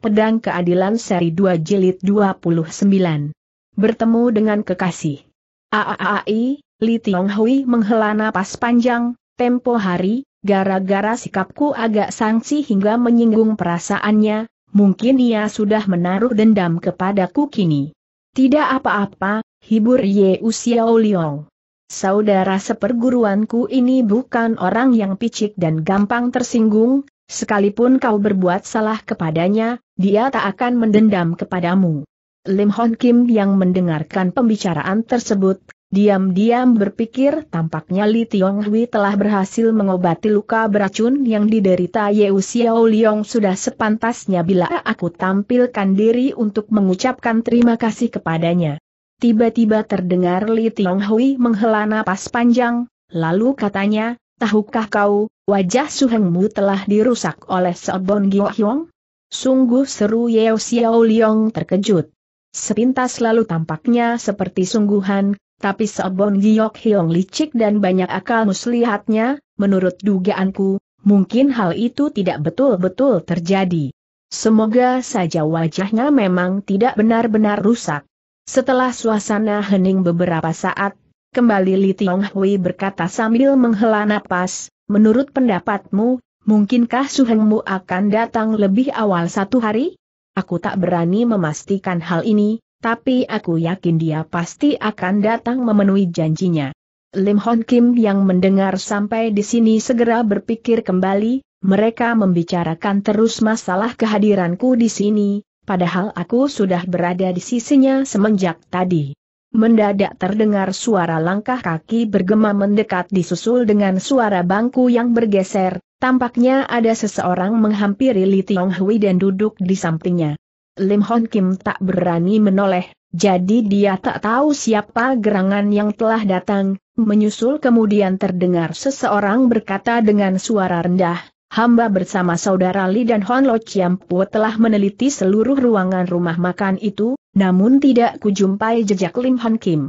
Pedang Keadilan Seri 2 Jilid 29. Bertemu dengan kekasih. Aaai, Li Tiong menghela napas panjang, tempo hari, gara-gara sikapku agak sangsi hingga menyinggung perasaannya, mungkin ia sudah menaruh dendam kepadaku kini. Tidak apa-apa, hibur Ye Usiao Liong. Saudara seperguruanku ini bukan orang yang picik dan gampang tersinggung, Sekalipun kau berbuat salah kepadanya, dia tak akan mendendam kepadamu. Lim Hon Kim yang mendengarkan pembicaraan tersebut, diam-diam berpikir tampaknya Li Tiong Hui telah berhasil mengobati luka beracun yang diderita Yeu Xiao Liong sudah sepantasnya bila aku tampilkan diri untuk mengucapkan terima kasih kepadanya. Tiba-tiba terdengar Li Tiong Hui menghela napas panjang, lalu katanya, Tahukah kau, wajah Suhengmu telah dirusak oleh Seobon Gyo Hyong? Sungguh seru Yeo Xiao Liong terkejut. Sepintas lalu tampaknya seperti sungguhan, tapi Seobon Gyo Hyong licik dan banyak akal muslihatnya, menurut dugaanku, mungkin hal itu tidak betul-betul terjadi. Semoga saja wajahnya memang tidak benar-benar rusak. Setelah suasana hening beberapa saat, Kembali Li Tiong Hui berkata sambil menghela napas, menurut pendapatmu, mungkinkah Su Suhengmu akan datang lebih awal satu hari? Aku tak berani memastikan hal ini, tapi aku yakin dia pasti akan datang memenuhi janjinya. Lim Hon Kim yang mendengar sampai di sini segera berpikir kembali, mereka membicarakan terus masalah kehadiranku di sini, padahal aku sudah berada di sisinya semenjak tadi. Mendadak terdengar suara langkah kaki bergema mendekat disusul dengan suara bangku yang bergeser, tampaknya ada seseorang menghampiri Li Tiong Hui dan duduk di sampingnya. Lim Hon Kim tak berani menoleh, jadi dia tak tahu siapa gerangan yang telah datang, menyusul kemudian terdengar seseorang berkata dengan suara rendah, Hamba bersama saudara Li dan Hon Lo Chiam Pu telah meneliti seluruh ruangan rumah makan itu, namun tidak kujumpai jejak Lim Hon Kim.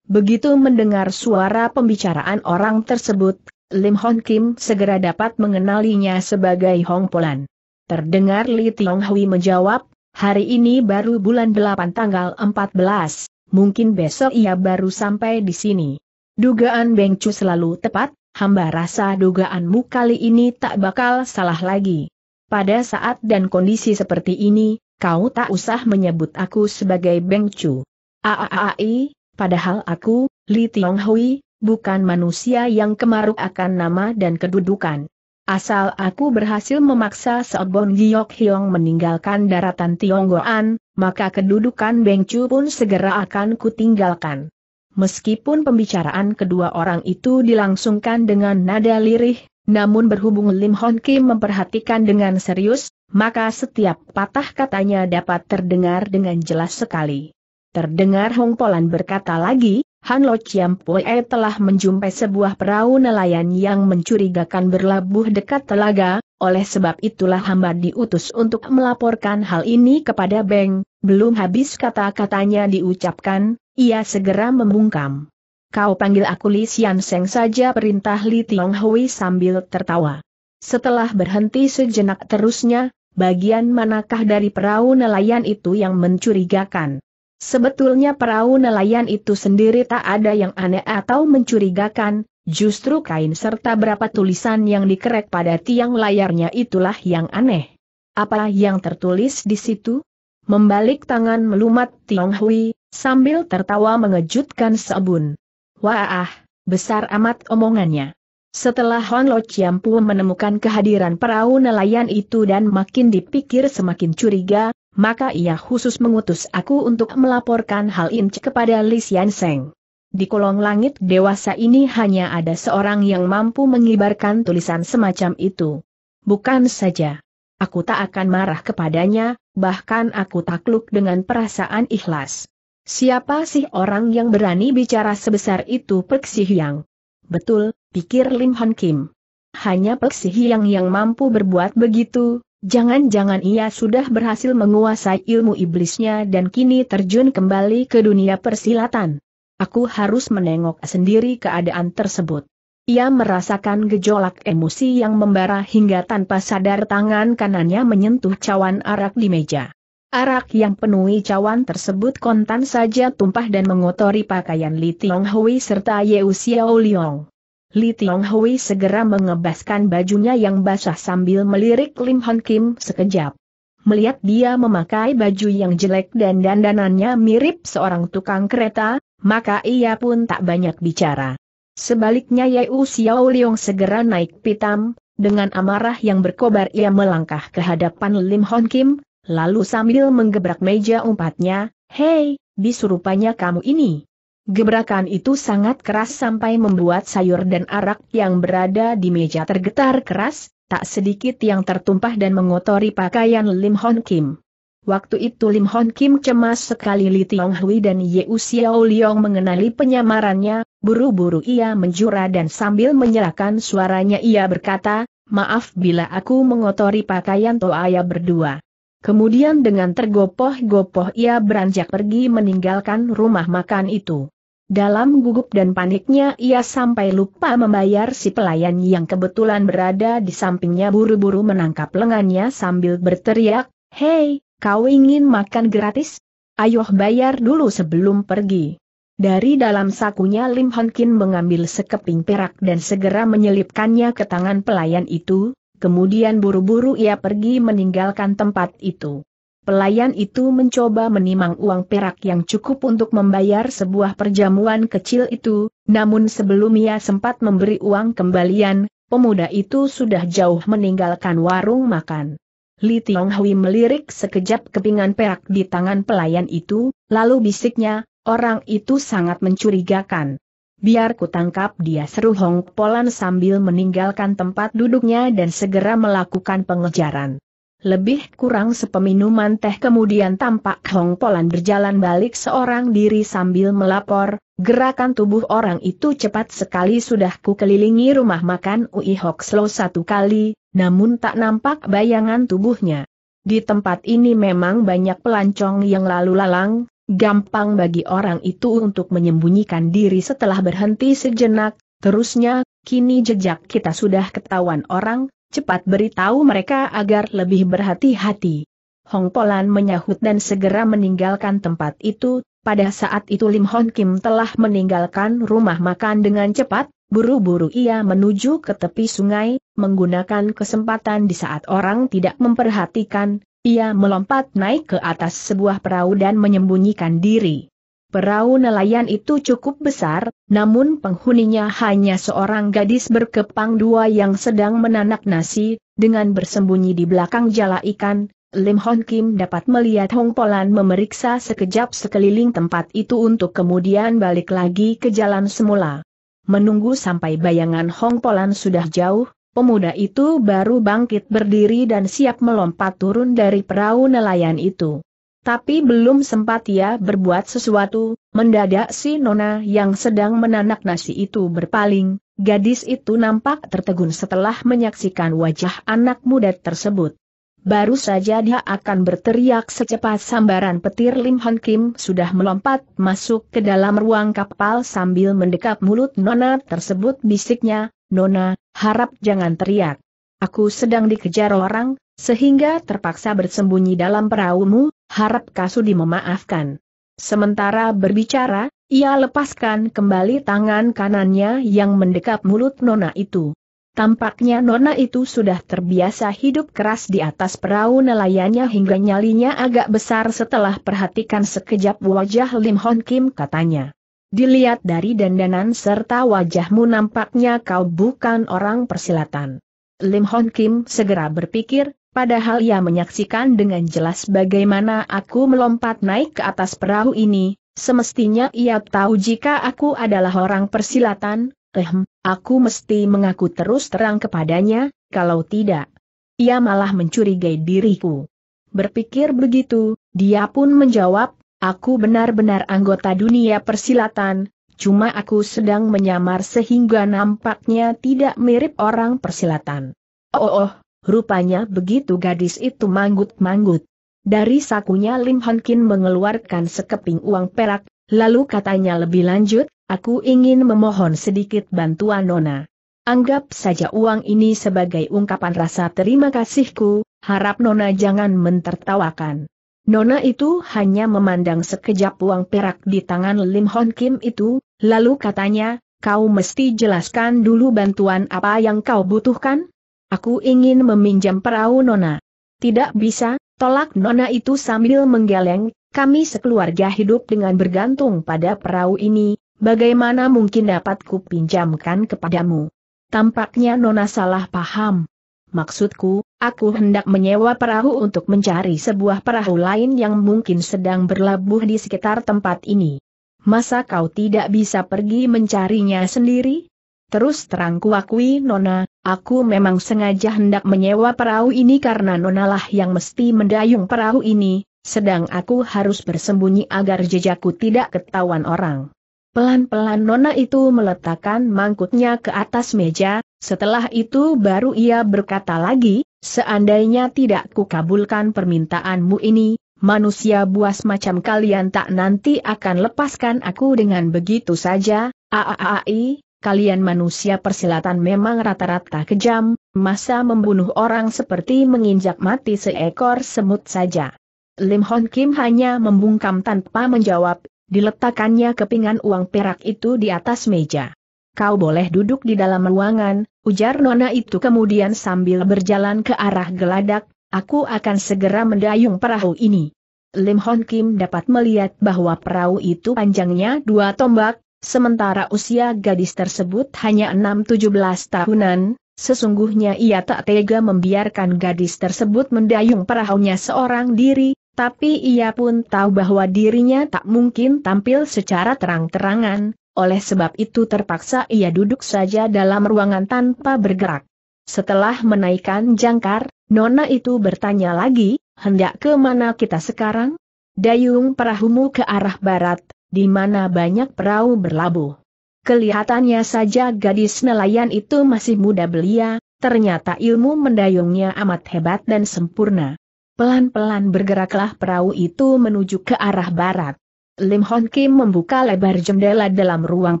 Begitu mendengar suara pembicaraan orang tersebut, Lim Hon Kim segera dapat mengenalinya sebagai Hong Polan. Terdengar Li Tiong Hui menjawab, hari ini baru bulan 8 tanggal 14, mungkin besok ia baru sampai di sini. Dugaan Beng Chu selalu tepat, hamba rasa dugaanmu kali ini tak bakal salah lagi. Pada saat dan kondisi seperti ini, kau tak usah menyebut aku sebagai Beng Chu. Aaai, padahal aku, Li Tiong Hui, bukan manusia yang kemaruk akan nama dan kedudukan. Asal aku berhasil memaksa Seobon Giok Hiong meninggalkan daratan Tionggoan, maka kedudukan Beng Chu pun segera akan kutinggalkan. Meskipun pembicaraan kedua orang itu dilangsungkan dengan nada lirih, namun berhubung Lim Hon Kim memperhatikan dengan serius, maka setiap patah katanya dapat terdengar dengan jelas sekali. Terdengar Hong Polan berkata lagi, Han Lo Chiam Pue telah menjumpai sebuah perahu nelayan yang mencurigakan berlabuh dekat telaga, oleh sebab itulah hamba diutus untuk melaporkan hal ini kepada Beng, belum habis kata-katanya diucapkan, ia segera membungkam. Kau panggil aku Li Xian Seng saja perintah Li Tiong Hui sambil tertawa. Setelah berhenti sejenak terusnya, bagian manakah dari perahu nelayan itu yang mencurigakan? Sebetulnya perahu nelayan itu sendiri tak ada yang aneh atau mencurigakan, justru kain serta berapa tulisan yang dikerek pada tiang layarnya itulah yang aneh. Apa yang tertulis di situ? Membalik tangan melumat Tiong Hui, sambil tertawa mengejutkan sebun. Wah, besar amat omongannya. Setelah Hon Lo Chiampu menemukan kehadiran perahu nelayan itu dan makin dipikir semakin curiga, maka ia khusus mengutus aku untuk melaporkan hal ini kepada Li Xian Seng. Di kolong langit dewasa ini hanya ada seorang yang mampu mengibarkan tulisan semacam itu. Bukan saja. Aku tak akan marah kepadanya, bahkan aku takluk dengan perasaan ikhlas. Siapa sih orang yang berani bicara sebesar itu Perk Hyang? Betul, pikir Lim Han Kim. Hanya Pek Si Hiang yang mampu berbuat begitu, jangan-jangan ia sudah berhasil menguasai ilmu iblisnya dan kini terjun kembali ke dunia persilatan. Aku harus menengok sendiri keadaan tersebut. Ia merasakan gejolak emosi yang membara hingga tanpa sadar tangan kanannya menyentuh cawan arak di meja. Arak yang penuhi cawan tersebut kontan saja tumpah dan mengotori pakaian Li Tiong Hui serta Yeu Xiao Liong. Li Tiong Hui segera mengebaskan bajunya yang basah sambil melirik Lim Hon Kim sekejap. Melihat dia memakai baju yang jelek dan dandanannya mirip seorang tukang kereta, maka ia pun tak banyak bicara. Sebaliknya Yeu Xiao Leong segera naik pitam, dengan amarah yang berkobar ia melangkah ke hadapan Lim Hon Kim, lalu sambil menggebrak meja umpatnya, Hei, disurupanya kamu ini. Gebrakan itu sangat keras sampai membuat sayur dan arak yang berada di meja tergetar keras, tak sedikit yang tertumpah dan mengotori pakaian Lim Hon Kim. Waktu itu Lim Hon Kim cemas sekali Li Tiong Hui dan Ye Xiao Liong mengenali penyamarannya, buru-buru ia menjura dan sambil menyerahkan suaranya ia berkata, maaf bila aku mengotori pakaian Toaya berdua. Kemudian dengan tergopoh-gopoh ia beranjak pergi meninggalkan rumah makan itu. Dalam gugup dan paniknya ia sampai lupa membayar si pelayan yang kebetulan berada di sampingnya buru-buru menangkap lengannya sambil berteriak, Hei, kau ingin makan gratis? Ayo bayar dulu sebelum pergi. Dari dalam sakunya Lim Kin mengambil sekeping perak dan segera menyelipkannya ke tangan pelayan itu, kemudian buru-buru ia pergi meninggalkan tempat itu. Pelayan itu mencoba menimang uang perak yang cukup untuk membayar sebuah perjamuan kecil itu, namun sebelum ia sempat memberi uang kembalian, pemuda itu sudah jauh meninggalkan warung makan. Li Tiong Hui melirik sekejap kepingan perak di tangan pelayan itu, lalu bisiknya, orang itu sangat mencurigakan. Biar ku tangkap dia seru Hong Polan sambil meninggalkan tempat duduknya dan segera melakukan pengejaran. Lebih kurang sepeminuman teh kemudian tampak Hong Polan berjalan balik seorang diri sambil melapor, gerakan tubuh orang itu cepat sekali sudah ku kelilingi rumah makan Ui Hok Slo satu kali, namun tak nampak bayangan tubuhnya. Di tempat ini memang banyak pelancong yang lalu lalang, gampang bagi orang itu untuk menyembunyikan diri setelah berhenti sejenak, terusnya, kini jejak kita sudah ketahuan orang, cepat beritahu mereka agar lebih berhati-hati. Hong Polan menyahut dan segera meninggalkan tempat itu, pada saat itu Lim Hon Kim telah meninggalkan rumah makan dengan cepat, buru-buru ia menuju ke tepi sungai, menggunakan kesempatan di saat orang tidak memperhatikan, ia melompat naik ke atas sebuah perahu dan menyembunyikan diri. Perahu nelayan itu cukup besar, namun penghuninya hanya seorang gadis berkepang dua yang sedang menanak nasi, dengan bersembunyi di belakang jala ikan, Lim Hon Kim dapat melihat Hong Polan memeriksa sekejap sekeliling tempat itu untuk kemudian balik lagi ke jalan semula. Menunggu sampai bayangan Hong Polan sudah jauh, pemuda itu baru bangkit berdiri dan siap melompat turun dari perahu nelayan itu. Tapi belum sempat ia berbuat sesuatu, mendadak si Nona yang sedang menanak nasi itu berpaling, gadis itu nampak tertegun setelah menyaksikan wajah anak muda tersebut. Baru saja dia akan berteriak secepat sambaran petir Lim Hon Kim sudah melompat masuk ke dalam ruang kapal sambil mendekap mulut Nona tersebut bisiknya, Nona, harap jangan teriak. Aku sedang dikejar orang, sehingga terpaksa bersembunyi dalam perahumu, harap Kasudi memaafkan. Sementara berbicara, ia lepaskan kembali tangan kanannya yang mendekap mulut Nona itu. Tampaknya Nona itu sudah terbiasa hidup keras di atas perahu nelayannya hingga nyalinya agak besar setelah perhatikan sekejap wajah Lim Hon Kim katanya. Dilihat dari dandanan serta wajahmu nampaknya kau bukan orang persilatan. Lim Hon Kim segera berpikir, Padahal ia menyaksikan dengan jelas bagaimana aku melompat naik ke atas perahu ini, semestinya ia tahu jika aku adalah orang persilatan, ehem, aku mesti mengaku terus terang kepadanya, kalau tidak. Ia malah mencurigai diriku. Berpikir begitu, dia pun menjawab, aku benar-benar anggota dunia persilatan, cuma aku sedang menyamar sehingga nampaknya tidak mirip orang persilatan. Oh, oh, oh. Rupanya begitu gadis itu manggut-manggut. Dari sakunya Lim Hon Kin mengeluarkan sekeping uang perak, lalu katanya lebih lanjut, aku ingin memohon sedikit bantuan Nona. Anggap saja uang ini sebagai ungkapan rasa terima kasihku, harap Nona jangan mentertawakan. Nona itu hanya memandang sekejap uang perak di tangan Lim Hon Kim itu, lalu katanya, kau mesti jelaskan dulu bantuan apa yang kau butuhkan? Aku ingin meminjam perahu Nona. Tidak bisa, tolak Nona itu sambil menggeleng, kami sekeluarga hidup dengan bergantung pada perahu ini, bagaimana mungkin dapat pinjamkan kepadamu? Tampaknya Nona salah paham. Maksudku, aku hendak menyewa perahu untuk mencari sebuah perahu lain yang mungkin sedang berlabuh di sekitar tempat ini. Masa kau tidak bisa pergi mencarinya sendiri? Terus terang kuakui Nona, Aku memang sengaja hendak menyewa perahu ini karena nonalah yang mesti mendayung perahu ini, sedang aku harus bersembunyi agar jejakku tidak ketahuan orang. Pelan-pelan Nona itu meletakkan mangkuknya ke atas meja, setelah itu baru ia berkata lagi, seandainya tidak kukabulkan permintaanmu ini, manusia buas macam kalian tak nanti akan lepaskan aku dengan begitu saja, aaai, kalian manusia persilatan memang rata-rata kejam, masa membunuh orang seperti menginjak mati seekor semut saja. Lim Hon Kim hanya membungkam tanpa menjawab, diletakkannya kepingan uang perak itu di atas meja. Kau boleh duduk di dalam ruangan, ujar Nona itu kemudian sambil berjalan ke arah geladak, aku akan segera mendayung perahu ini. Lim Hon Kim dapat melihat bahwa perahu itu panjangnya dua tombak, Sementara usia gadis tersebut hanya 6-17 tahunan, sesungguhnya ia tak tega membiarkan gadis tersebut mendayung perahunya seorang diri, tapi ia pun tahu bahwa dirinya tak mungkin tampil secara terang-terangan, oleh sebab itu terpaksa ia duduk saja dalam ruangan tanpa bergerak. Setelah menaikkan jangkar, Nona itu bertanya lagi, hendak ke mana kita sekarang? Dayung perahumu ke arah barat, di mana banyak perahu berlabuh. Kelihatannya saja gadis nelayan itu masih muda belia, ternyata ilmu mendayungnya amat hebat dan sempurna. Pelan-pelan bergeraklah perahu itu menuju ke arah barat. Lim Hon Kim membuka lebar jendela dalam ruang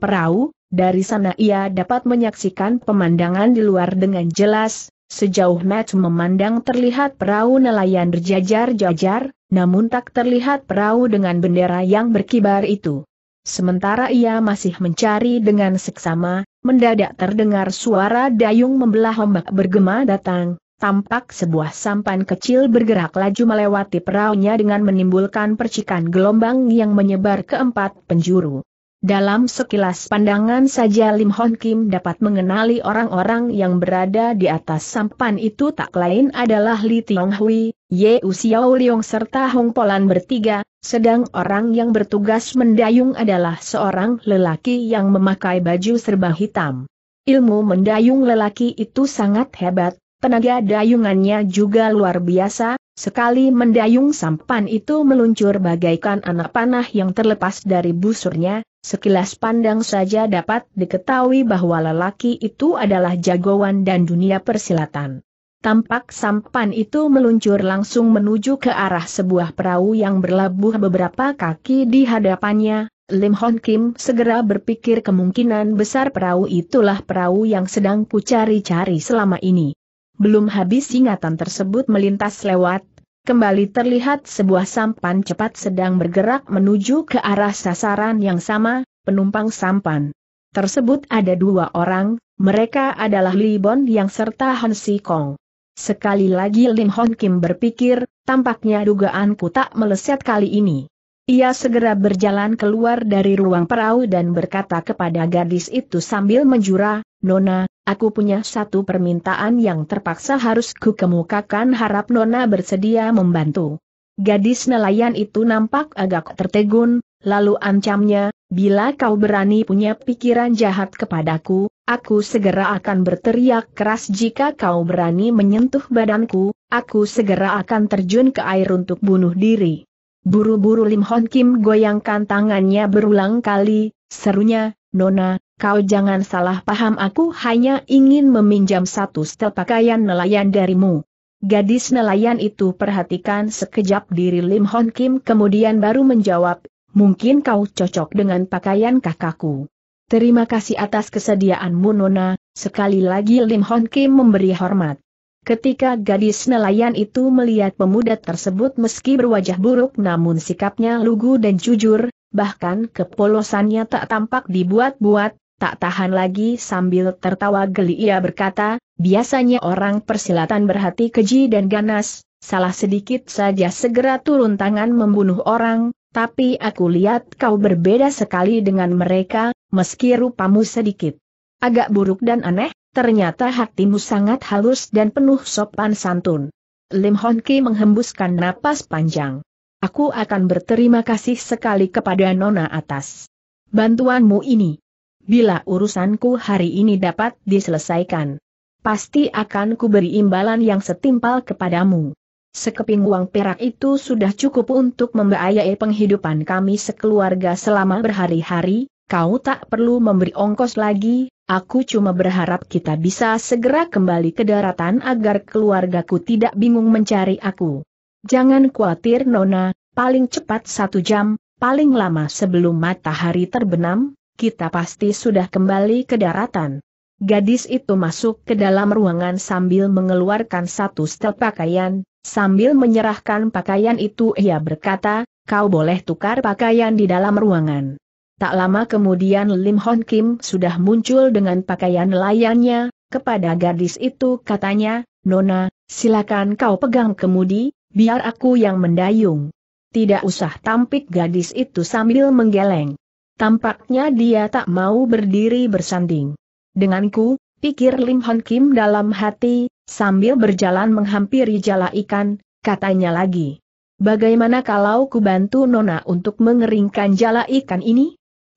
perahu, dari sana ia dapat menyaksikan pemandangan di luar dengan jelas, Sejauh Matt memandang terlihat perahu nelayan berjajar-jajar, namun tak terlihat perahu dengan bendera yang berkibar itu. Sementara ia masih mencari dengan seksama, mendadak terdengar suara dayung membelah ombak bergema datang, tampak sebuah sampan kecil bergerak laju melewati perahunya dengan menimbulkan percikan gelombang yang menyebar ke empat penjuru. Dalam sekilas pandangan saja Lim Hon Kim dapat mengenali orang-orang yang berada di atas sampan itu tak lain adalah Li Tiong Hui, Ye Xiao Leong serta Hong Polan bertiga, sedang orang yang bertugas mendayung adalah seorang lelaki yang memakai baju serba hitam. Ilmu mendayung lelaki itu sangat hebat, tenaga dayungannya juga luar biasa, sekali mendayung sampan itu meluncur bagaikan anak panah yang terlepas dari busurnya, Sekilas pandang saja dapat diketahui bahwa lelaki itu adalah jagoan dan dunia persilatan. Tampak sampan itu meluncur langsung menuju ke arah sebuah perahu yang berlabuh beberapa kaki di hadapannya. Lim Hon Kim segera berpikir kemungkinan besar perahu itulah perahu yang sedang ku cari-cari selama ini. Belum habis ingatan tersebut melintas lewat, kembali terlihat sebuah sampan cepat sedang bergerak menuju ke arah sasaran yang sama, penumpang sampan. Tersebut ada dua orang, mereka adalah Li Bon yang serta Han Si Kong. Sekali lagi Lim Hon Kim berpikir, tampaknya dugaanku tak meleset kali ini. Ia segera berjalan keluar dari ruang perahu dan berkata kepada gadis itu sambil menjura, Nona, aku punya satu permintaan yang terpaksa harus kukemukakan harap Nona bersedia membantu. Gadis nelayan itu nampak agak tertegun, lalu ancamnya, bila kau berani punya pikiran jahat kepadaku, aku segera akan berteriak keras jika kau berani menyentuh badanku, aku segera akan terjun ke air untuk bunuh diri. Buru-buru Lim Hon Kim goyangkan tangannya berulang kali, serunya, Nona, kau jangan salah paham aku hanya ingin meminjam satu setel pakaian nelayan darimu. Gadis nelayan itu perhatikan sekejap diri Lim Hon Kim kemudian baru menjawab, mungkin kau cocok dengan pakaian kakakku. Terima kasih atas kesediaanmu Nona, sekali lagi Lim Hon Kim memberi hormat. Ketika gadis nelayan itu melihat pemuda tersebut meski berwajah buruk namun sikapnya lugu dan jujur, bahkan kepolosannya tak tampak dibuat-buat, tak tahan lagi sambil tertawa geli ia berkata, biasanya orang persilatan berhati keji dan ganas, salah sedikit saja segera turun tangan membunuh orang, tapi aku lihat kau berbeda sekali dengan mereka, meski rupamu sedikit agak buruk dan aneh, Ternyata hatimu sangat halus dan penuh sopan santun. Lim Hon Ki menghembuskan napas panjang. Aku akan berterima kasih sekali kepada Nona atas bantuanmu ini. Bila urusanku hari ini dapat diselesaikan, pasti akan kuberi imbalan yang setimpal kepadamu. Sekeping uang perak itu sudah cukup untuk membiayai penghidupan kami sekeluarga selama berhari-hari, kau tak perlu memberi ongkos lagi, Aku cuma berharap kita bisa segera kembali ke daratan agar keluargaku tidak bingung mencari aku. Jangan khawatir Nona, paling cepat satu jam, paling lama sebelum matahari terbenam, kita pasti sudah kembali ke daratan. Gadis itu masuk ke dalam ruangan sambil mengeluarkan satu setel pakaian, sambil menyerahkan pakaian itu ia berkata, kau boleh tukar pakaian di dalam ruangan. Tak lama kemudian Lim Hon Kim sudah muncul dengan pakaian layannya, kepada gadis itu katanya, Nona, silakan kau pegang kemudi, biar aku yang mendayung. Tidak usah tampik gadis itu sambil menggeleng. Tampaknya dia tak mau berdiri bersanding. Denganku, pikir Lim Hon Kim dalam hati, sambil berjalan menghampiri jala ikan, katanya lagi. Bagaimana kalau ku bantu Nona untuk mengeringkan jala ikan ini?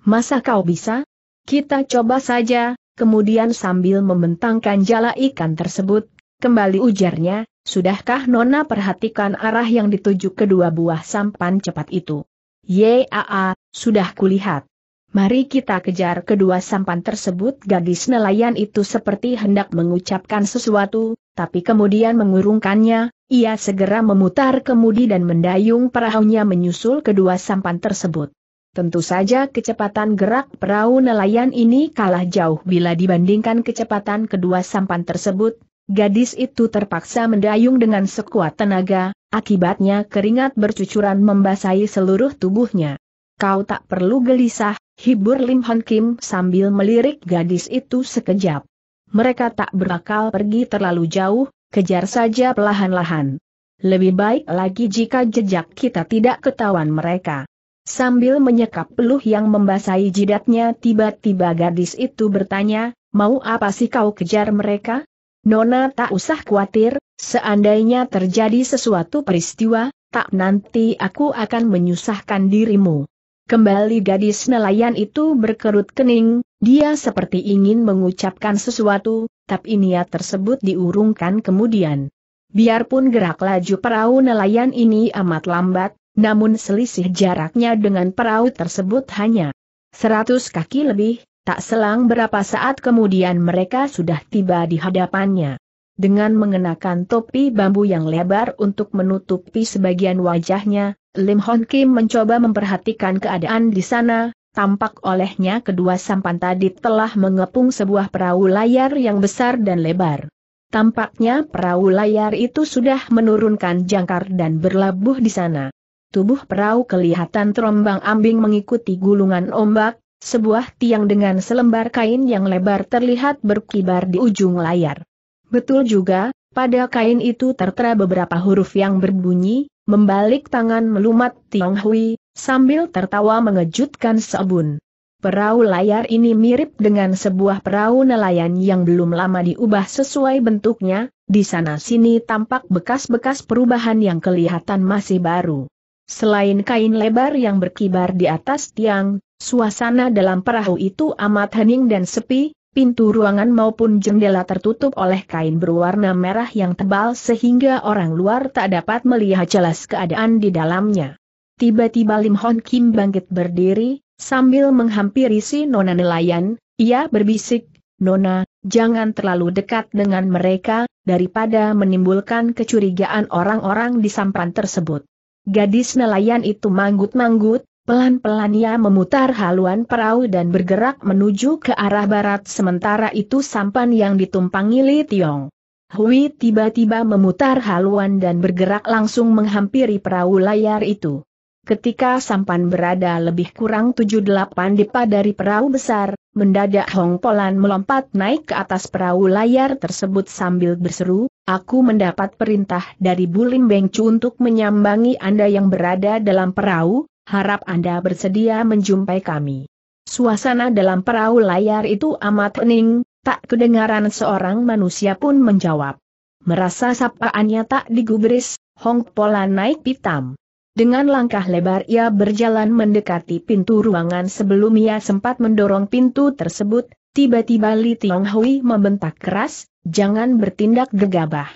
Masa kau bisa? Kita coba saja, kemudian sambil membentangkan jala ikan tersebut, kembali ujarnya, sudahkah Nona perhatikan arah yang dituju kedua buah sampan cepat itu? Yaa, sudah kulihat. Mari kita kejar kedua sampan tersebut gadis nelayan itu seperti hendak mengucapkan sesuatu, tapi kemudian mengurungkannya, ia segera memutar kemudi dan mendayung perahunya menyusul kedua sampan tersebut. Tentu saja kecepatan gerak perahu nelayan ini kalah jauh bila dibandingkan kecepatan kedua sampan tersebut, gadis itu terpaksa mendayung dengan sekuat tenaga, akibatnya keringat bercucuran membasahi seluruh tubuhnya. Kau tak perlu gelisah, hibur Lim Hon Kim sambil melirik gadis itu sekejap. Mereka tak berakal pergi terlalu jauh, kejar saja pelahan lahan Lebih baik lagi jika jejak kita tidak ketahuan mereka. Sambil menyekap peluh yang membasahi jidatnya tiba-tiba gadis itu bertanya, mau apa sih kau kejar mereka? Nona tak usah khawatir, seandainya terjadi sesuatu peristiwa, tak nanti aku akan menyusahkan dirimu. Kembali gadis nelayan itu berkerut kening, dia seperti ingin mengucapkan sesuatu, tapi niat tersebut diurungkan kemudian. Biarpun gerak laju perahu nelayan ini amat lambat, namun selisih jaraknya dengan perahu tersebut hanya 100 kaki lebih, tak selang berapa saat kemudian mereka sudah tiba di hadapannya. Dengan mengenakan topi bambu yang lebar untuk menutupi sebagian wajahnya, Lim Hon Kim mencoba memperhatikan keadaan di sana, tampak olehnya kedua sampan tadi telah mengepung sebuah perahu layar yang besar dan lebar. Tampaknya perahu layar itu sudah menurunkan jangkar dan berlabuh di sana. Tubuh perahu kelihatan terombang ambing mengikuti gulungan ombak, sebuah tiang dengan selembar kain yang lebar terlihat berkibar di ujung layar. Betul juga, pada kain itu tertera beberapa huruf yang berbunyi, membalik tangan melumat Tiang Hui, sambil tertawa mengejutkan Sebun. Perahu layar ini mirip dengan sebuah perahu nelayan yang belum lama diubah sesuai bentuknya, di sana-sini tampak bekas-bekas perubahan yang kelihatan masih baru. Selain kain lebar yang berkibar di atas tiang, suasana dalam perahu itu amat hening dan sepi, pintu ruangan maupun jendela tertutup oleh kain berwarna merah yang tebal sehingga orang luar tak dapat melihat jelas keadaan di dalamnya. Tiba-tiba Lim Hon Kim bangkit berdiri, sambil menghampiri si nona nelayan, ia berbisik, Nona, jangan terlalu dekat dengan mereka, daripada menimbulkan kecurigaan orang-orang di sampan tersebut. Gadis nelayan itu manggut-manggut, pelan-pelan ia memutar haluan perahu dan bergerak menuju ke arah barat sementara itu sampan yang ditumpangi Li Tiong. Hui tiba-tiba memutar haluan dan bergerak langsung menghampiri perahu layar itu. Ketika sampan berada lebih kurang 7-8 depa dari perahu besar, mendadak Hong Polan melompat naik ke atas perahu layar tersebut sambil berseru, Aku mendapat perintah dari Bulim Bengcu untuk menyambangi Anda yang berada dalam perahu, harap Anda bersedia menjumpai kami. Suasana dalam perahu layar itu amat hening, tak kedengaran seorang manusia pun menjawab. Merasa sapaannya tak digubris, Hong Pola naik pitam. Dengan langkah lebar ia berjalan mendekati pintu ruangan sebelum ia sempat mendorong pintu tersebut, tiba-tiba Li Tiong Hui membentak keras, Jangan bertindak gegabah.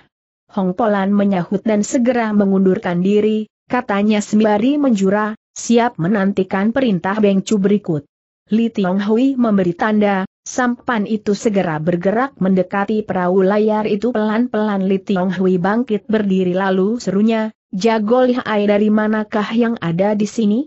Hong Polan menyahut dan segera mengundurkan diri, katanya sembari menjura, siap menantikan perintah Beng Chu berikut. Li Tiong Hui memberi tanda, sampan itu segera bergerak mendekati perahu layar itu pelan-pelan Li Tiong Hui bangkit berdiri lalu serunya, jago lihai dari manakah yang ada di sini?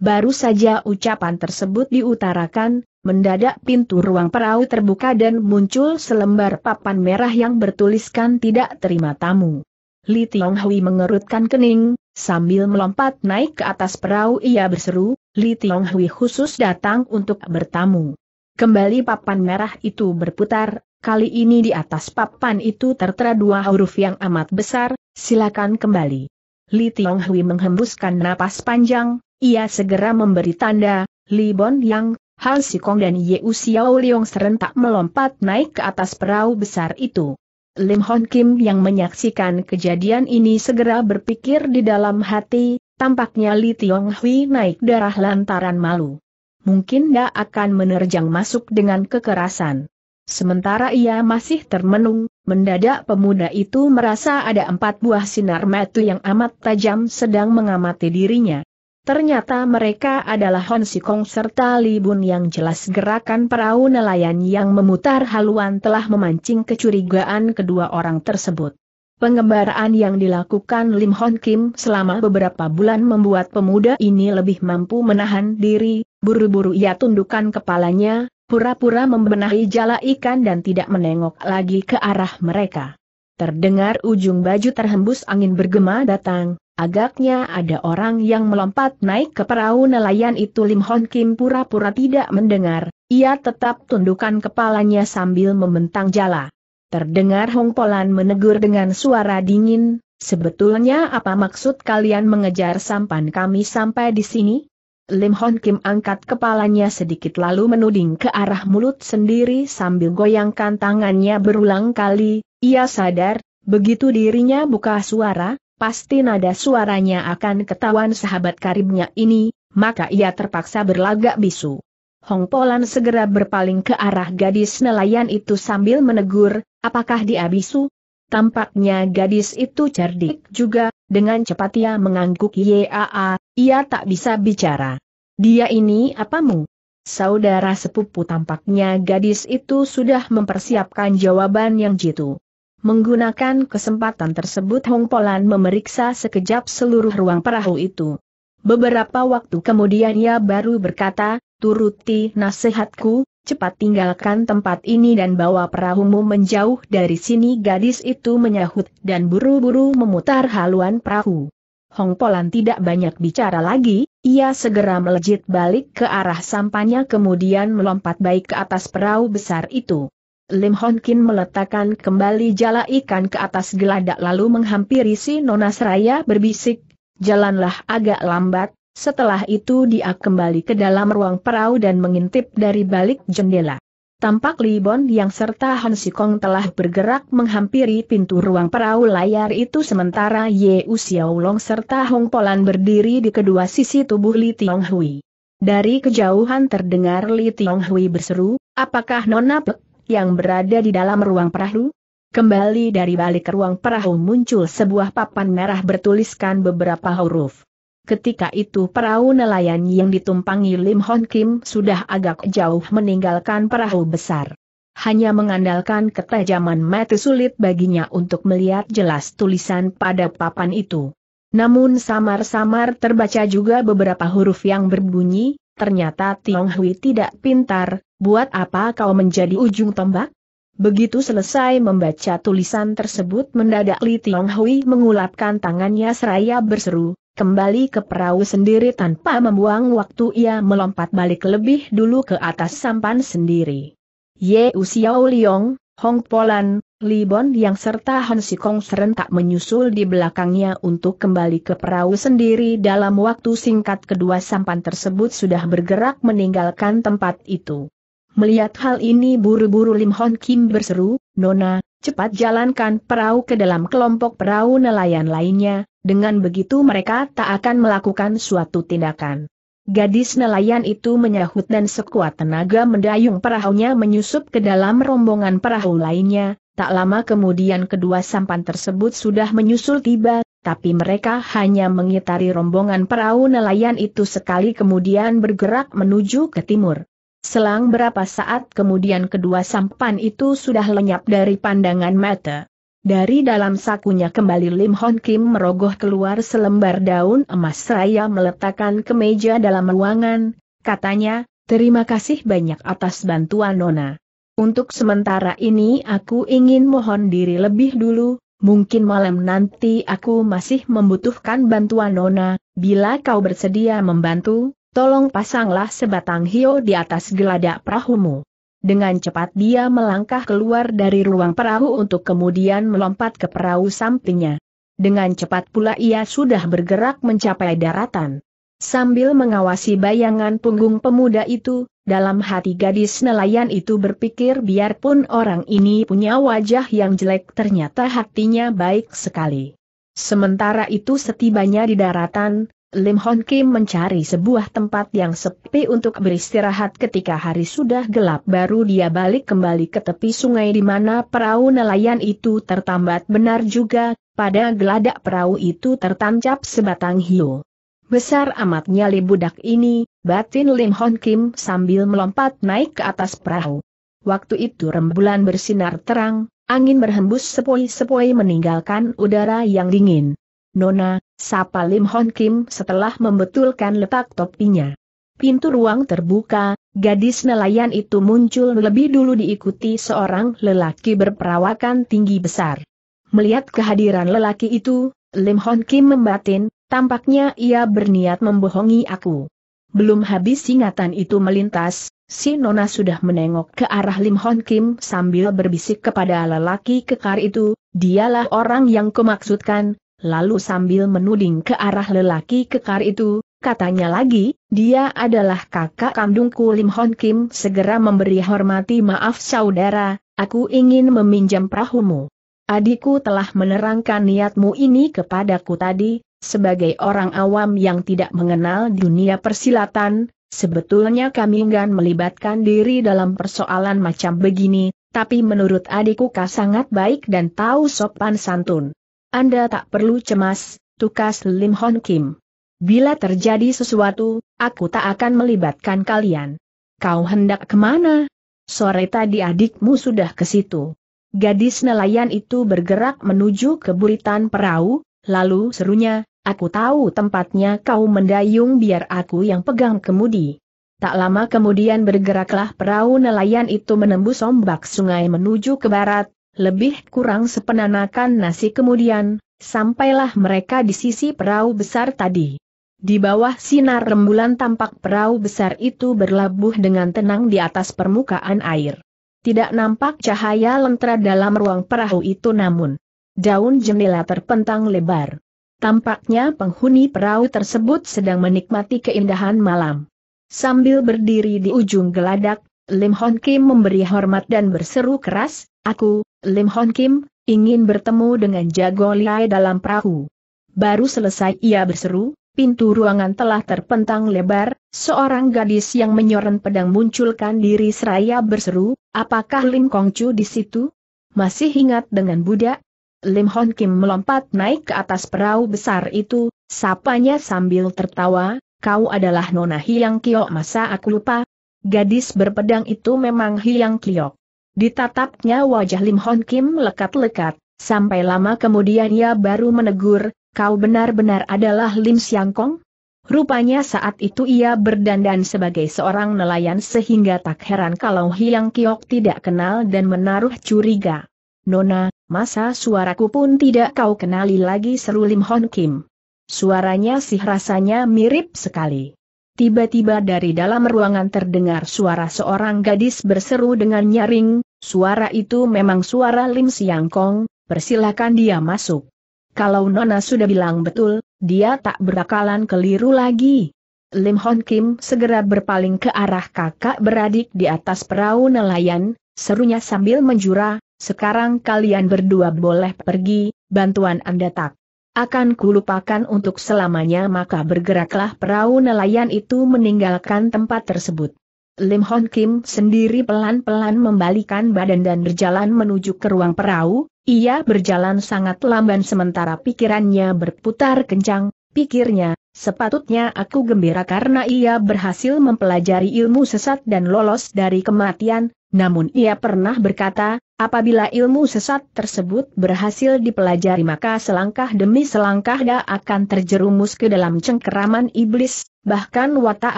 Baru saja ucapan tersebut diutarakan, Mendadak pintu ruang perahu terbuka dan muncul selembar papan merah yang bertuliskan tidak terima tamu. Li Tiong Hui mengerutkan kening, sambil melompat naik ke atas perahu ia berseru, Li Tiong Hui khusus datang untuk bertamu. Kembali papan merah itu berputar, kali ini di atas papan itu tertera dua huruf yang amat besar, silakan kembali. Li Tiong Hui menghembuskan napas panjang, ia segera memberi tanda, Li Bon Yang, Han Sikong dan Ye Xiao Leong serentak melompat naik ke atas perahu besar itu. Lim Hon Kim yang menyaksikan kejadian ini segera berpikir di dalam hati, tampaknya Li Tiong Hui naik darah lantaran malu. Mungkin dia akan menerjang masuk dengan kekerasan. Sementara ia masih termenung, mendadak pemuda itu merasa ada empat buah sinar mata yang amat tajam sedang mengamati dirinya. Ternyata mereka adalah Hon Sikong serta Li Bun yang jelas gerakan perahu nelayan yang memutar haluan telah memancing kecurigaan kedua orang tersebut. Pengembaraan yang dilakukan Lim Hon Kim selama beberapa bulan membuat pemuda ini lebih mampu menahan diri, buru-buru ia tundukkan kepalanya, pura-pura membenahi jala ikan dan tidak menengok lagi ke arah mereka. Terdengar ujung baju terhembus angin bergema datang, Agaknya ada orang yang melompat naik ke perahu nelayan itu Lim Hon Kim pura-pura tidak mendengar, ia tetap tundukkan kepalanya sambil membentang jala. Terdengar Hong Polan menegur dengan suara dingin, sebetulnya apa maksud kalian mengejar sampan kami sampai di sini? Lim Hon Kim angkat kepalanya sedikit lalu menuding ke arah mulut sendiri sambil goyangkan tangannya berulang kali, ia sadar, begitu dirinya buka suara, pasti nada suaranya akan ketahuan sahabat karibnya ini, maka ia terpaksa berlagak bisu. Hong Polan segera berpaling ke arah gadis nelayan itu sambil menegur, apakah dia bisu? Tampaknya gadis itu cerdik juga, dengan cepat ia mengangguk yaa, ia tak bisa bicara. Dia ini apamu? Saudara sepupu tampaknya gadis itu sudah mempersiapkan jawaban yang jitu. Menggunakan kesempatan tersebut Hong Polan memeriksa sekejap seluruh ruang perahu itu. Beberapa waktu kemudian ia baru berkata, turuti nasihatku, cepat tinggalkan tempat ini dan bawa perahumu menjauh dari sini gadis itu menyahut dan buru-buru memutar haluan perahu. Hong Polan tidak banyak bicara lagi, ia segera melejit balik ke arah sampannya kemudian melompat baik ke atas perahu besar itu. Lim Hon Kin meletakkan kembali jala ikan ke atas geladak lalu menghampiri si Nona Seraya berbisik, jalanlah agak lambat, setelah itu dia kembali ke dalam ruang perahu dan mengintip dari balik jendela. Tampak Li Bon yang serta Han Kong telah bergerak menghampiri pintu ruang perahu layar itu sementara Ye Xiaolong serta Hong Polan berdiri di kedua sisi tubuh Li Tiong Hui. Dari kejauhan terdengar Li Tiong Hui berseru, apakah Nona Pek? yang berada di dalam ruang perahu? Kembali dari balik ruang perahu muncul sebuah papan merah bertuliskan beberapa huruf. Ketika itu perahu nelayan yang ditumpangi Lim Hon Kim sudah agak jauh meninggalkan perahu besar. Hanya mengandalkan ketajaman mata sulit baginya untuk melihat jelas tulisan pada papan itu. Namun samar-samar terbaca juga beberapa huruf yang berbunyi, ternyata Tiong Hui tidak pintar, buat apa kau menjadi ujung tombak? Begitu selesai membaca tulisan tersebut mendadak Li Tiong Hui mengulapkan tangannya seraya berseru, kembali ke perahu sendiri tanpa membuang waktu ia melompat balik lebih dulu ke atas sampan sendiri. Ye Usiao Liong, Hong Polan, Li Bon yang serta Han Sikong serentak menyusul di belakangnya untuk kembali ke perahu sendiri dalam waktu singkat kedua sampan tersebut sudah bergerak meninggalkan tempat itu. Melihat hal ini buru-buru Lim Hon Kim berseru, Nona, cepat jalankan perahu ke dalam kelompok perahu nelayan lainnya, dengan begitu mereka tak akan melakukan suatu tindakan. Gadis nelayan itu menyahut dan sekuat tenaga mendayung perahunya menyusup ke dalam rombongan perahu lainnya, tak lama kemudian kedua sampan tersebut sudah menyusul tiba, tapi mereka hanya mengitari rombongan perahu nelayan itu sekali kemudian bergerak menuju ke timur. Selang berapa saat kemudian kedua sampan itu sudah lenyap dari pandangan mata. Dari dalam sakunya kembali Lim Hon Kim merogoh keluar selembar daun emas raya meletakkan ke meja dalam ruangan, katanya, terima kasih banyak atas bantuan Nona. Untuk sementara ini aku ingin mohon diri lebih dulu, mungkin malam nanti aku masih membutuhkan bantuan Nona, bila kau bersedia membantu, Tolong pasanglah sebatang hio di atas geladak perahumu. Dengan cepat dia melangkah keluar dari ruang perahu untuk kemudian melompat ke perahu sampingnya. Dengan cepat pula ia sudah bergerak mencapai daratan. Sambil mengawasi bayangan punggung pemuda itu, dalam hati gadis nelayan itu berpikir biarpun orang ini punya wajah yang jelek ternyata hatinya baik sekali. Sementara itu setibanya di daratan, Lim Hon Kim mencari sebuah tempat yang sepi untuk beristirahat ketika hari sudah gelap baru dia balik kembali ke tepi sungai di mana perahu nelayan itu tertambat benar juga, pada geladak perahu itu tertancap sebatang hiu. Besar amatnya li budak ini, batin Lim Hon Kim sambil melompat naik ke atas perahu. Waktu itu rembulan bersinar terang, angin berhembus sepoi-sepoi meninggalkan udara yang dingin. Nona, sapa Lim Hon Kim setelah membetulkan letak topinya. Pintu ruang terbuka, gadis nelayan itu muncul lebih dulu diikuti seorang lelaki berperawakan tinggi besar. Melihat kehadiran lelaki itu, Lim Hon Kim membatin, tampaknya ia berniat membohongi aku. Belum habis ingatan itu melintas, si Nona sudah menengok ke arah Lim Hon Kim sambil berbisik kepada lelaki kekar itu, dialah orang yang kumaksudkan, lalu sambil menuding ke arah lelaki kekar itu, katanya lagi, dia adalah kakak kandungku Lim Hon Kim segera memberi hormati maaf saudara, aku ingin meminjam perahumu. Adikku telah menerangkan niatmu ini kepadaku tadi, sebagai orang awam yang tidak mengenal dunia persilatan, sebetulnya kami enggan melibatkan diri dalam persoalan macam begini, tapi menurut adikku kau sangat baik dan tahu sopan santun. Anda tak perlu cemas, tukas Lim Hon Kim. Bila terjadi sesuatu, aku tak akan melibatkan kalian. Kau hendak kemana? Sore tadi adikmu sudah ke situ. Gadis nelayan itu bergerak menuju ke buritan perahu, lalu serunya, aku tahu tempatnya kau mendayung biar aku yang pegang kemudi. Tak lama kemudian bergeraklah perahu nelayan itu menembus ombak sungai menuju ke barat, lebih kurang sepenanakan nasi kemudian, sampailah mereka di sisi perahu besar tadi. Di bawah sinar rembulan tampak perahu besar itu berlabuh dengan tenang di atas permukaan air. Tidak nampak cahaya lentera dalam ruang perahu itu namun. Daun jendela terpentang lebar. Tampaknya penghuni perahu tersebut sedang menikmati keindahan malam. Sambil berdiri di ujung geladak, Lim Hon Kim memberi hormat dan berseru keras, aku, Lim Hon Kim, ingin bertemu dengan Jago Liai dalam perahu. Baru selesai ia berseru, pintu ruangan telah terpentang lebar, seorang gadis yang menyoren pedang munculkan diri seraya berseru, apakah Lim Kong Chu di situ? Masih ingat dengan budak? Lim Hon Kim melompat naik ke atas perahu besar itu, sapanya sambil tertawa, kau adalah Nona Hiang Kiok masa aku lupa, Gadis berpedang itu memang Hiang Kiok. Ditatapnya wajah Lim Hon Kim lekat-lekat, sampai lama kemudian ia baru menegur, kau benar-benar adalah Lim Siang Kong? Rupanya saat itu ia berdandan sebagai seorang nelayan sehingga tak heran kalau Hiang Kiok tidak kenal dan menaruh curiga. Nona, masa suaraku pun tidak kau kenali lagi seru Lim Hon Kim. Suaranya sih rasanya mirip sekali. Tiba-tiba dari dalam ruangan terdengar suara seorang gadis berseru dengan nyaring, suara itu memang suara Lim Siang Kong, Persilahkan dia masuk. Kalau Nona sudah bilang betul, dia tak berakalan keliru lagi. Lim Hon Kim segera berpaling ke arah kakak beradik di atas perahu nelayan, serunya sambil menjura, sekarang kalian berdua boleh pergi, bantuan Anda tak akan kulupakan untuk selamanya maka bergeraklah perahu nelayan itu meninggalkan tempat tersebut. Lim Hon Kim sendiri pelan-pelan membalikan badan dan berjalan menuju ke ruang perahu, ia berjalan sangat lamban sementara pikirannya berputar kencang, pikirnya, sepatutnya aku gembira karena ia berhasil mempelajari ilmu sesat dan lolos dari kematian, namun ia pernah berkata, apabila ilmu sesat tersebut berhasil dipelajari maka selangkah demi selangkah dia akan terjerumus ke dalam cengkeraman iblis, bahkan watak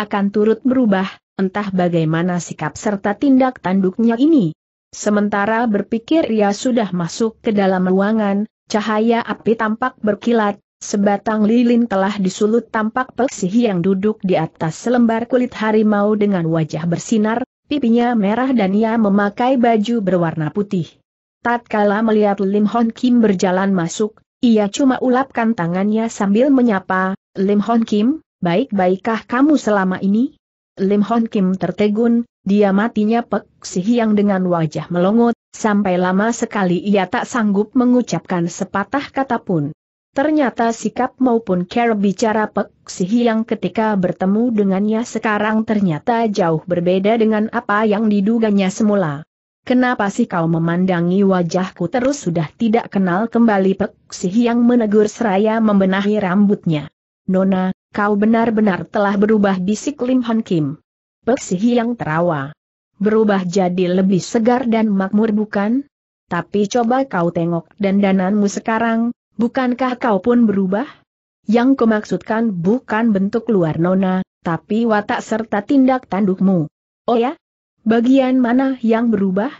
akan turut berubah, entah bagaimana sikap serta tindak tanduknya ini. Sementara berpikir ia sudah masuk ke dalam ruangan, cahaya api tampak berkilat, sebatang lilin telah disulut tampak peksih yang duduk di atas selembar kulit harimau dengan wajah bersinar, Pipinya merah dan ia memakai baju berwarna putih. Tatkala melihat Lim Hon Kim berjalan masuk, ia cuma ulapkan tangannya sambil menyapa, Lim Hon Kim, baik-baikkah kamu selama ini? Lim Hon Kim tertegun, dia matinya pek si dengan wajah melongot, sampai lama sekali ia tak sanggup mengucapkan sepatah kata pun. Ternyata sikap maupun cara bicara Pek Sihi yang ketika bertemu dengannya sekarang ternyata jauh berbeda dengan apa yang diduganya semula. Kenapa sih kau memandangi wajahku terus sudah tidak kenal kembali Pek Sihi yang menegur seraya membenahi rambutnya. Nona, kau benar-benar telah berubah bisik Lim Han Kim. Pek Sihi yang terawa. Berubah jadi lebih segar dan makmur bukan? Tapi coba kau tengok dandananmu sekarang, Bukankah kau pun berubah? Yang kumaksudkan bukan bentuk luar nona, tapi watak serta tindak tandukmu. Oh ya? Bagian mana yang berubah?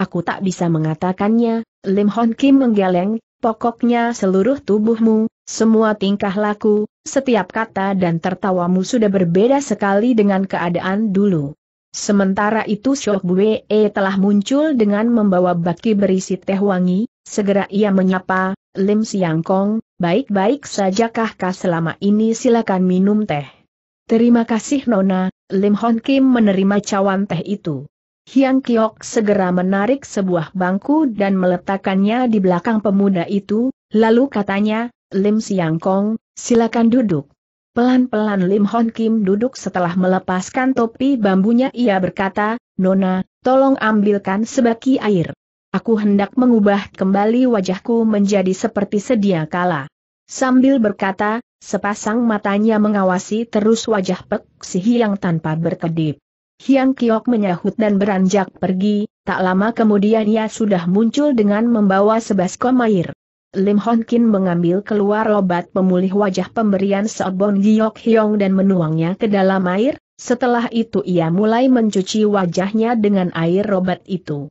Aku tak bisa mengatakannya, Lim Hon Kim menggeleng, pokoknya seluruh tubuhmu, semua tingkah laku, setiap kata dan tertawamu sudah berbeda sekali dengan keadaan dulu. Sementara itu Shok Bue telah muncul dengan membawa baki berisi teh wangi, segera ia menyapa, Lim Siang Kong, baik-baik sajakah kah selama ini silakan minum teh. Terima kasih Nona, Lim Hon Kim menerima cawan teh itu. Hiang Kiok segera menarik sebuah bangku dan meletakkannya di belakang pemuda itu, lalu katanya, Lim Siang Kong, silakan duduk. Pelan-pelan Lim Hon Kim duduk setelah melepaskan topi bambunya ia berkata, Nona, tolong ambilkan sebaki air. Aku hendak mengubah kembali wajahku menjadi seperti sedia kala. Sambil berkata, sepasang matanya mengawasi terus wajah Pek Si Hiang tanpa berkedip. Hiang Kiok menyahut dan beranjak pergi, tak lama kemudian ia sudah muncul dengan membawa sebaskom air. Lim Hon Kin mengambil keluar obat pemulih wajah pemberian Sobon Giok Hyong dan menuangnya ke dalam air, setelah itu ia mulai mencuci wajahnya dengan air obat itu.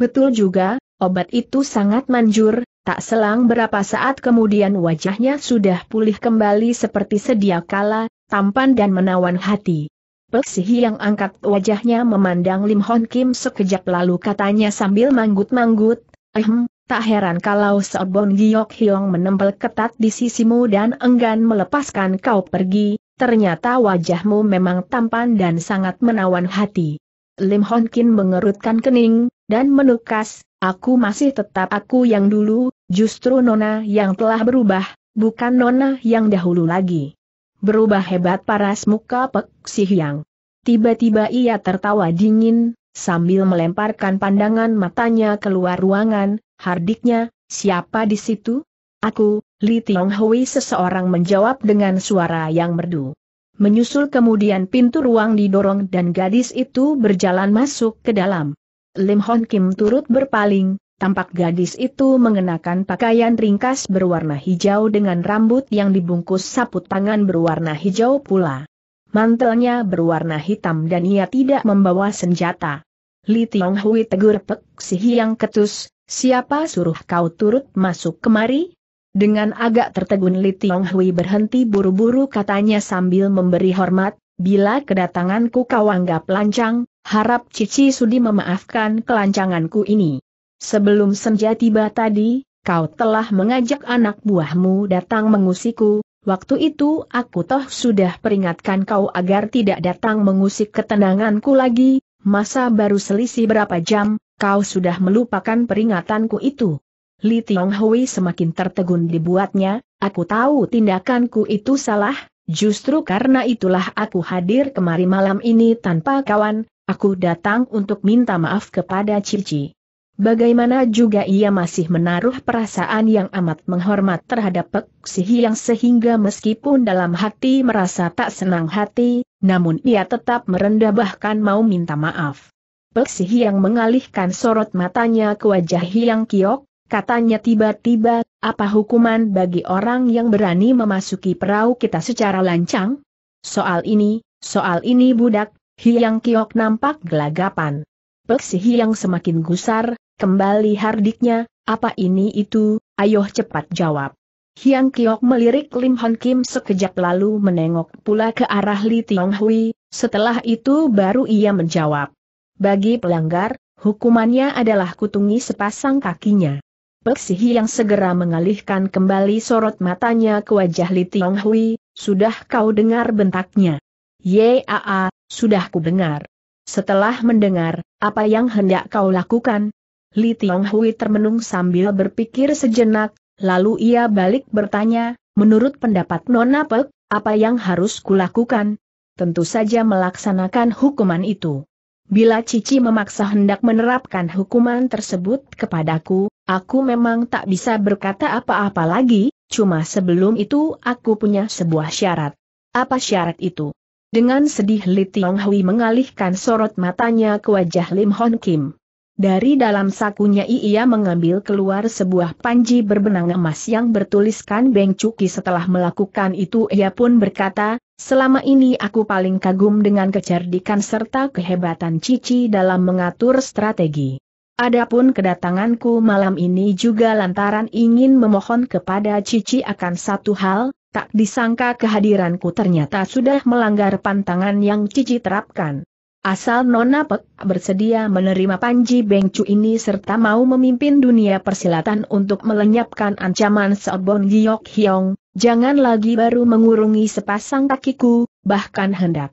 Betul juga, obat itu sangat manjur, tak selang berapa saat kemudian wajahnya sudah pulih kembali seperti sedia kala, tampan dan menawan hati. Peksihi yang angkat wajahnya memandang Lim Hon Kim sekejap lalu katanya sambil manggut-manggut, ehm, tak heran kalau Seobon Giok Hyong menempel ketat di sisimu dan enggan melepaskan kau pergi, ternyata wajahmu memang tampan dan sangat menawan hati. Lim Hon Kim mengerutkan kening, dan menukas, aku masih tetap aku yang dulu, justru Nona yang telah berubah, bukan Nona yang dahulu lagi. Berubah hebat paras muka Pek Sihyang. Tiba-tiba ia tertawa dingin, sambil melemparkan pandangan matanya keluar ruangan, hardiknya, siapa di situ? Aku, Li Tiong Hui seseorang menjawab dengan suara yang merdu. Menyusul kemudian pintu ruang didorong dan gadis itu berjalan masuk ke dalam. Lim Hon Kim turut berpaling, tampak gadis itu mengenakan pakaian ringkas berwarna hijau dengan rambut yang dibungkus saput tangan berwarna hijau pula. Mantelnya berwarna hitam dan ia tidak membawa senjata. Li Tiong Hui tegur Pek Si Hiang Ketus, siapa suruh kau turut masuk kemari? Dengan agak tertegun Li Tiong Hui berhenti buru-buru katanya sambil memberi hormat, bila kedatanganku kau anggap lancang, Harap Cici Sudi memaafkan kelancanganku ini. Sebelum senja tiba tadi, kau telah mengajak anak buahmu datang mengusiku, waktu itu aku toh sudah peringatkan kau agar tidak datang mengusik ketenanganku lagi, masa baru selisih berapa jam, kau sudah melupakan peringatanku itu. Li Tiong Hui semakin tertegun dibuatnya, aku tahu tindakanku itu salah, Justru karena itulah aku hadir kemari malam ini tanpa kawan, Aku datang untuk minta maaf kepada Cici. Bagaimana juga ia masih menaruh perasaan yang amat menghormat terhadap Peksihi yang sehingga meskipun dalam hati merasa tak senang hati, namun ia tetap merendah bahkan mau minta maaf. Peksihi yang mengalihkan sorot matanya ke wajah Hiang Kiok, katanya tiba-tiba, apa hukuman bagi orang yang berani memasuki perahu kita secara lancang? Soal ini, soal ini budak, Hiang Kiok nampak gelagapan. Peksi Hiang semakin gusar, kembali hardiknya, apa ini itu, ayo cepat jawab. Hiang Kiok melirik Lim Hon Kim sekejap lalu menengok pula ke arah Li Tiong Hui, setelah itu baru ia menjawab. Bagi pelanggar, hukumannya adalah kutungi sepasang kakinya. Peksi Hiang segera mengalihkan kembali sorot matanya ke wajah Li Tiong Hui, sudah kau dengar bentaknya. Yaa, sudah ku dengar. Setelah mendengar, apa yang hendak kau lakukan? Li Tiong Hui termenung sambil berpikir sejenak, lalu ia balik bertanya, menurut pendapat Nona Pek, apa yang harus kulakukan? Tentu saja melaksanakan hukuman itu. Bila Cici memaksa hendak menerapkan hukuman tersebut kepadaku, aku memang tak bisa berkata apa-apa lagi, cuma sebelum itu aku punya sebuah syarat. Apa syarat itu? Dengan sedih Li Tiong Hui mengalihkan sorot matanya ke wajah Lim Hon Kim. Dari dalam sakunya ia mengambil keluar sebuah panji berbenang emas yang bertuliskan Beng Cuki setelah melakukan itu ia pun berkata, Selama ini aku paling kagum dengan kecerdikan serta kehebatan Cici dalam mengatur strategi. Adapun kedatanganku malam ini juga lantaran ingin memohon kepada Cici akan satu hal, tak disangka kehadiranku ternyata sudah melanggar pantangan yang Cici terapkan. Asal Nona Pek bersedia menerima Panji Bengcu ini serta mau memimpin dunia persilatan untuk melenyapkan ancaman Seobong Giok Hyong, jangan lagi baru mengurungi sepasang kakiku, bahkan hendak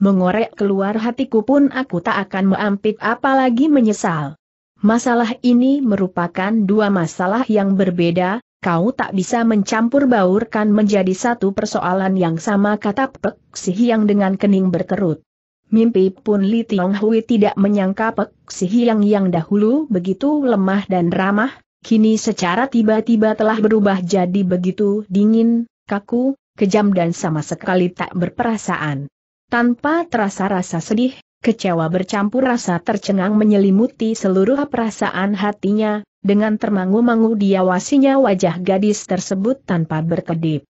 mengorek keluar hatiku pun aku tak akan meampit apalagi menyesal. Masalah ini merupakan dua masalah yang berbeda, kau tak bisa mencampur baurkan menjadi satu persoalan yang sama kata Pek Si yang dengan kening berkerut. Mimpi pun Li Tiong Hui tidak menyangka Pek Si Hiang yang dahulu begitu lemah dan ramah, kini secara tiba-tiba telah berubah jadi begitu dingin, kaku, kejam dan sama sekali tak berperasaan. Tanpa terasa rasa sedih, kecewa bercampur rasa tercengang menyelimuti seluruh perasaan hatinya, dengan termangu-mangu diawasinya wajah gadis tersebut tanpa berkedip.